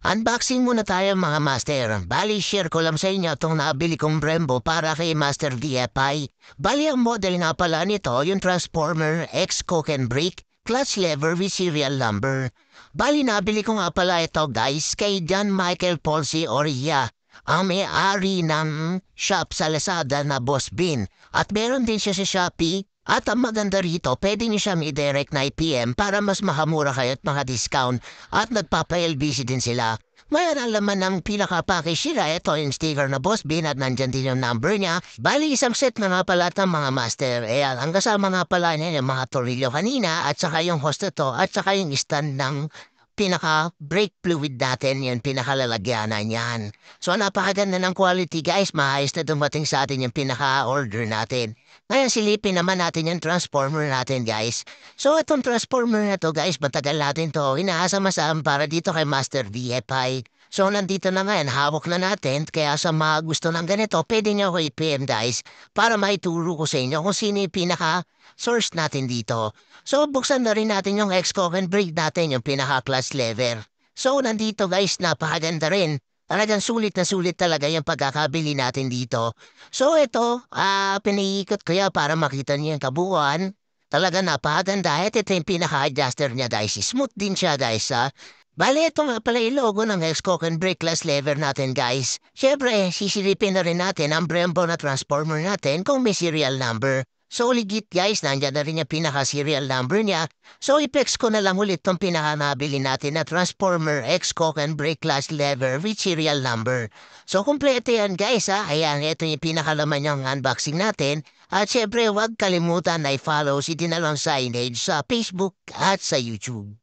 Unboxing muna tayo mga master. Bali, share ko lang sa inyo itong nabili kong Brembo para kay Master DFI. Bali, ang model nga pala nito, yung Transformer X Coke and Brick Clutch Lever with Serial Number. Bali, nabili ko nga pala ito guys kay John Michael Polsi Oria ang may-ari ng shop sa Lazada na Boss Bin. At meron din siya sa Shopee at ang maganda rito, pwede niyo siyang i-direct na IPM para mas mahamura kayo at mga discount at nagpapa-LBC din sila. Mayroon ang laman ng pinaka-package sila. Ito yung sticker na Boss Bean at nandyan din yung number niya. Bali, isang set na nga pala ng mga master. Ayan, ang kasama nga pala niya yung mga torilyo kanina at saka yung host ito at saka yung stand ng pinaka brake fluid natin, yan pinakalalagyanan yan. So napakaganda ng quality guys, maayos na dumating sa atin yung pinaka order natin. Ngayon silipin naman natin yung transformer natin guys. So itong transformer na to guys, matagal natin to, inaasama-saan para dito kay Master VFI. So, nandito na ngayon, hawak na natin. Kaya sa mga gusto ng ganito, pwede niyo ako i-PM, guys, para maituro ko sa inyo kung sino yung pinaka-source natin dito. So, buksan na rin natin yung Xcock and break natin yung pinaka-class lever. So, nandito, guys, napakaganda rin. Talagang sulit na sulit talaga yung pagkakabili natin dito. So, ito, uh, piniikot ko yan para makita niyo yung kabuuan. Talaga napakaganda. Ito, ito yung pinaka-adjuster niya, guys. Smooth din siya, guys, ha? Ah. Bale, ito nga pala logo ng Hexcock and Brickless lever natin guys. Siyempre, sisilipin na rin natin ang Brembo na transformer natin kung may serial number. So legit guys, nandiyan na rin yung pinaka-serial number niya. So ipex ko na lang ulit tong pinaka-nabili natin na transformer Hexcock and Brickless lever with serial number. So kumpleto yan guys ha. Ayan, ito yung pinakalaman niyang unboxing natin. At syempre, huwag kalimutan na i-follow si Dinalong Signage sa Facebook at sa YouTube.